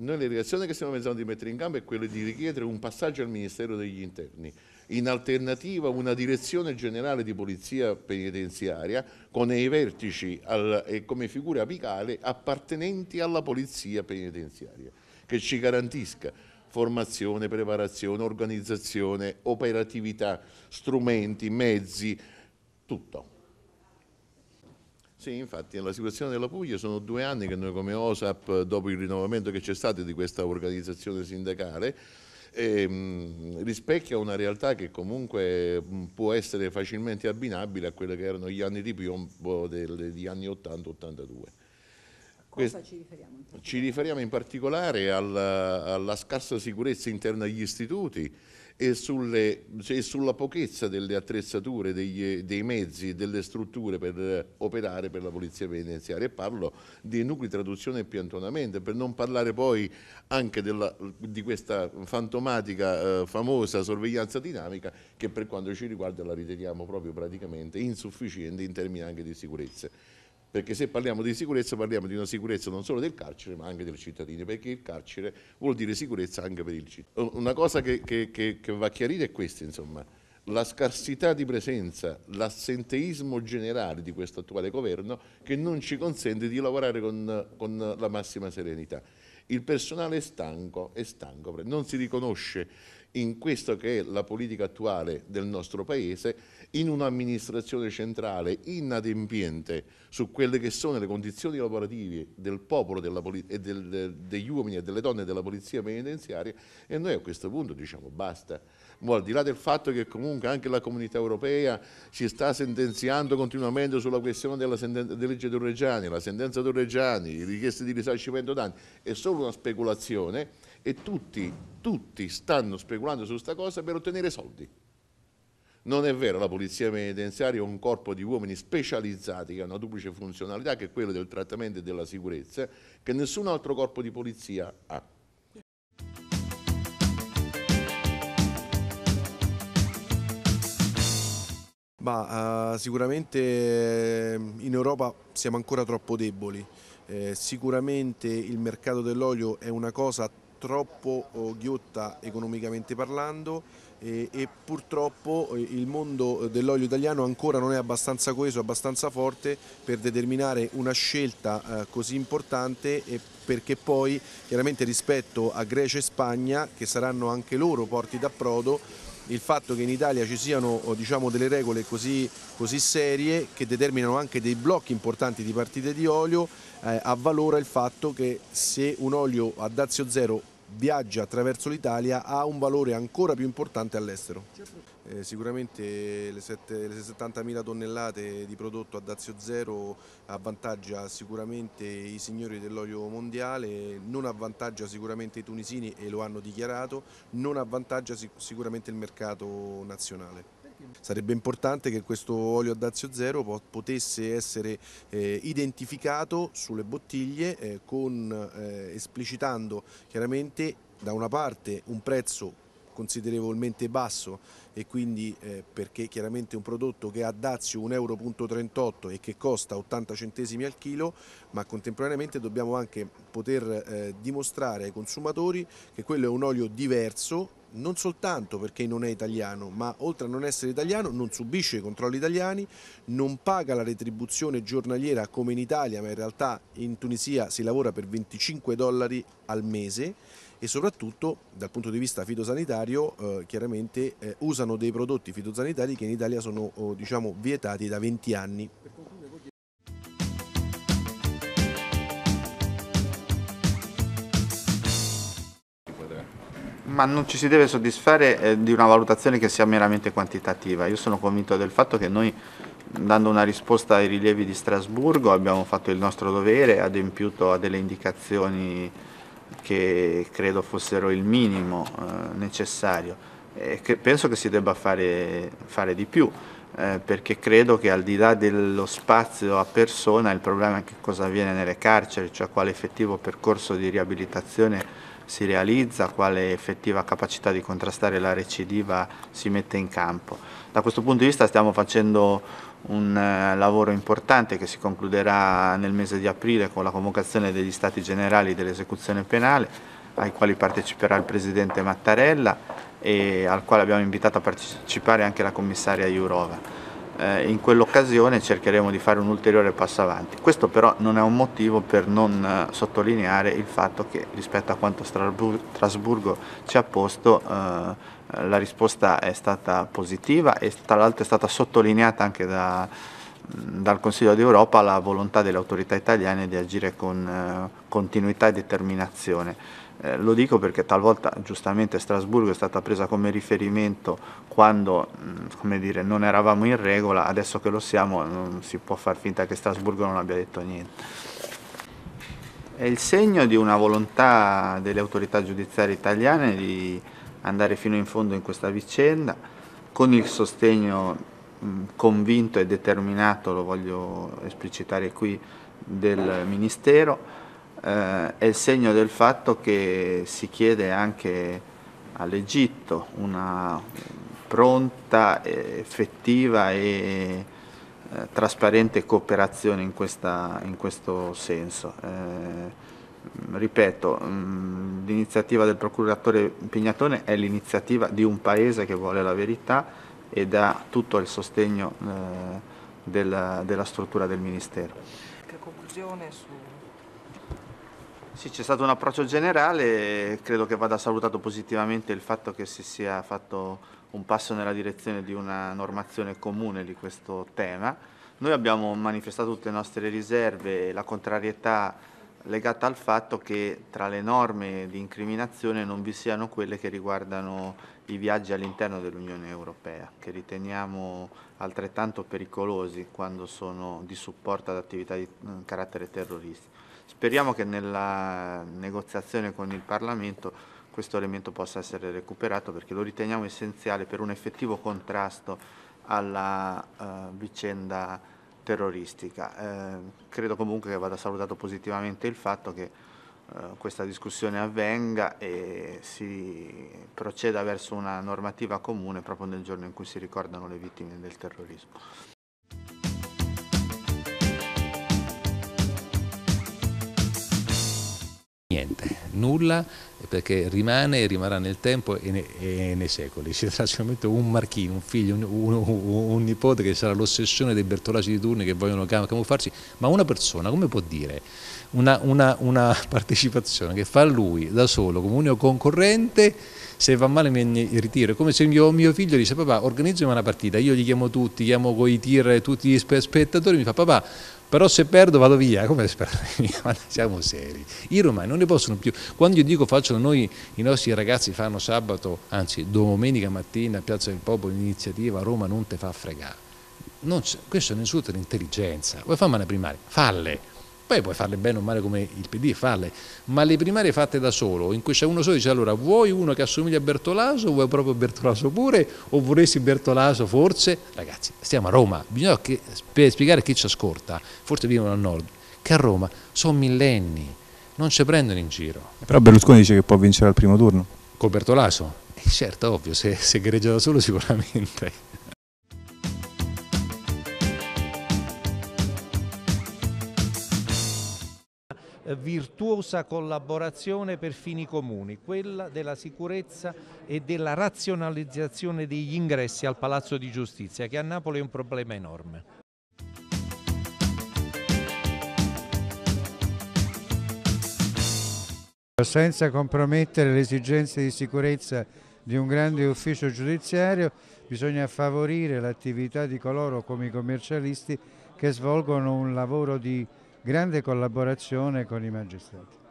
Noi l'irrigazione che stiamo pensando di mettere in campo è quella di richiedere un passaggio al Ministero degli Interni, in alternativa una direzione generale di polizia penitenziaria con i vertici al, e come figura apicale appartenenti alla polizia penitenziaria, che ci garantisca formazione, preparazione, organizzazione, operatività, strumenti, mezzi, tutto. Sì, infatti la situazione della Puglia sono due anni che noi come OSAP, dopo il rinnovamento che c'è stato di questa organizzazione sindacale, ehm, rispecchia una realtà che comunque può essere facilmente abbinabile a quelli che erano gli anni di piombo degli anni 80-82. Cosa ci riferiamo? Ci riferiamo in particolare alla, alla scarsa sicurezza interna agli istituti e, sulle, e sulla pochezza delle attrezzature, degli, dei mezzi, delle strutture per operare per la polizia penitenziaria e parlo dei nuclei traduzione e piantonamento, per non parlare poi anche della, di questa fantomatica eh, famosa sorveglianza dinamica che per quanto ci riguarda la riteniamo proprio praticamente insufficiente in termini anche di sicurezza perché se parliamo di sicurezza parliamo di una sicurezza non solo del carcere ma anche del cittadino, perché il carcere vuol dire sicurezza anche per il cittadino. Una cosa che, che, che, che va chiarita è questa, insomma, la scarsità di presenza, l'assenteismo generale di questo attuale governo che non ci consente di lavorare con, con la massima serenità. Il personale è stanco, è stanco, non si riconosce in questa che è la politica attuale del nostro Paese, in un'amministrazione centrale inadempiente su quelle che sono le condizioni lavorative del popolo e del, degli uomini e delle donne della polizia penitenziaria e noi a questo punto diciamo basta. Boh, al di là del fatto che comunque anche la comunità europea ci sta sentenziando continuamente sulla questione della, senten- della legge Torreggiani, la sentenza Torreggiani, le richieste di risarcimento danni, è solo una speculazione e tutti, tutti stanno speculando su questa cosa per ottenere soldi. Non è vero, la polizia penitenziaria è un corpo di uomini specializzati che hanno una duplice funzionalità, che è quella del trattamento e della sicurezza, che nessun altro corpo di polizia ha. Ma uh, sicuramente ehm, in Europa siamo ancora troppo deboli, eh, sicuramente il mercato dell'olio è una cosa troppo oh, ghiotta economicamente parlando e, e purtroppo eh, il mondo dell'olio italiano ancora non è abbastanza coeso, abbastanza forte per determinare una scelta eh, così importante e perché poi chiaramente rispetto a Grecia e Spagna che saranno anche loro porti d'approdo il fatto che in Italia ci siano eh, diciamo, delle regole così, così, serie che determinano anche dei blocchi importanti di partite di olio eh, avvalora il fatto che se un olio a dazio zero viaggia attraverso l'Italia ha un valore ancora più importante all'estero. Eh, sicuramente le, le 70.000 tonnellate di prodotto a dazio zero avvantaggia sicuramente i signori dell'olio mondiale, non avvantaggia sicuramente i tunisini e lo hanno dichiarato, non avvantaggia sic sicuramente il mercato nazionale. Sarebbe importante che questo olio a dazio zero potesse essere eh, identificato sulle bottiglie eh, con, eh, esplicitando chiaramente da una parte un prezzo considerevolmente basso e quindi eh, perché chiaramente un prodotto che ha dazio 1,38 euro e che costa 80 centesimi al chilo, ma contemporaneamente dobbiamo anche poter eh, dimostrare ai consumatori che quello è un olio diverso non soltanto perché non è italiano, ma oltre a non essere italiano non subisce i controlli italiani, non paga la retribuzione giornaliera come in Italia, ma in realtà in Tunisia si lavora per 25 dollari al mese e soprattutto dal punto di vista fitosanitario eh, chiaramente eh, usano dei prodotti fitosanitari che in Italia sono oh, diciamo, vietati da 20 anni. Ma non ci si deve soddisfare eh, di una valutazione che sia meramente quantitativa. Io sono convinto del fatto che noi, dando una risposta ai rilievi di Strasburgo, abbiamo fatto il nostro dovere, adempiuto a delle indicazioni che credo fossero il minimo eh, necessario. E che penso che si debba fare, fare di più. Eh, perché credo che al di là dello spazio a persona il problema è che cosa avviene nelle carceri, cioè quale effettivo percorso di riabilitazione si realizza, quale effettiva capacità di contrastare la recidiva si mette in campo. Da questo punto di vista stiamo facendo un eh, lavoro importante che si concluderà nel mese di aprile con la convocazione degli stati generali dell'esecuzione penale ai quali parteciperà il Presidente Mattarella e al quale abbiamo invitato a partecipare anche la commissaria Jourova eh, in quell'occasione cercheremo di fare un ulteriore passo avanti. Questo però non è un motivo per non eh, sottolineare il fatto che rispetto a quanto Strasburgo, Strasburgo ci ha posto eh, la risposta è stata positiva e tra l'altro è stata sottolineata anche da dal Consiglio d'Europa la volontà delle autorità italiane di agire con eh, continuità e determinazione. Eh, lo dico perché talvolta giustamente Strasburgo è stata presa come riferimento quando come dire, non eravamo in regola, adesso che lo siamo non si può far finta che Strasburgo non abbia detto niente. È il segno di una volontà delle autorità giudiziarie italiane di andare fino in fondo in questa vicenda con il sostegno Mm, convinto e determinato, lo voglio esplicitare qui, del Ministero, eh, è il segno del fatto che si chiede anche all'Egitto una pronta, eh, effettiva e eh, trasparente cooperazione in, questa, in questo senso. Eh, ripeto, mm, l'iniziativa del procuratore Pignatone è l'iniziativa di un paese che vuole la verità, e da tutto il sostegno eh, della, della struttura del Ministero. Che conclusione su... Sì, c'è stato un approccio generale, credo che vada salutato positivamente il fatto che si sia fatto un passo nella direzione di una normazione comune di questo tema. Noi abbiamo manifestato tutte le nostre riserve e la contrarietà legata al fatto che tra le norme di incriminazione non vi siano quelle che riguardano i viaggi all'interno dell'Unione Europea, che riteniamo altrettanto pericolosi quando sono di supporto ad attività di mm, carattere terroristico. Speriamo che nella negoziazione con il Parlamento questo elemento possa essere recuperato perché lo riteniamo essenziale per un effettivo contrasto alla uh, vicenda terroristica. Eh, credo comunque che vada salutato positivamente il fatto che eh, questa discussione avvenga e si proceda verso una normativa comune proprio nel giorno in cui si ricordano le vittime del terrorismo. Niente, nulla perché rimane e rimarrà nel tempo e, ne, e nei secoli. Ci sarà sicuramente un marchino, un figlio, un, un, un, un nipote che sarà l'ossessione dei Bertolacci di turni che vogliono cam camuffarsi, ma una persona come può dire una, una, una, partecipazione che fa lui da solo come unico concorrente, se va male mi ritiro, è come se mio, mio figlio dice papà organizziamo una partita, io gli chiamo tutti, chiamo coi tir tutti gli spettatori, mi fa papà però se perdo vado via, come se perdo via? Ma siamo seri, i romani non ne possono più, quando io dico facciano noi, i nostri ragazzi fanno sabato, anzi domenica mattina a Piazza del Popolo l'iniziativa Roma non te fa fregare, questo è un insulto all'intelligenza, vuoi farmi una primaria? Falle! Poi puoi farle bene o male come il PD, farle, ma le primarie fatte da solo, in cui c'è uno solo e dice allora vuoi uno che assomiglia a Bertolaso, vuoi proprio Bertolaso pure, o vorresti Bertolaso forse? Ragazzi, stiamo a Roma, bisogna che, per spiegare a chi ci ascolta, forse vivono al nord, che a Roma sono millenni, non ci prendono in giro. Però Berlusconi dice che può vincere al primo turno. Col Bertolaso? Eh, certo, ovvio, se, se gareggia da solo sicuramente. virtuosa collaborazione per fini comuni, quella della sicurezza e della razionalizzazione degli ingressi al Palazzo di Giustizia, che a Napoli è un problema enorme. Senza compromettere le esigenze di sicurezza di un grande ufficio giudiziario bisogna favorire l'attività di coloro come i commercialisti che svolgono un lavoro di grande collaborazione con i magistrati.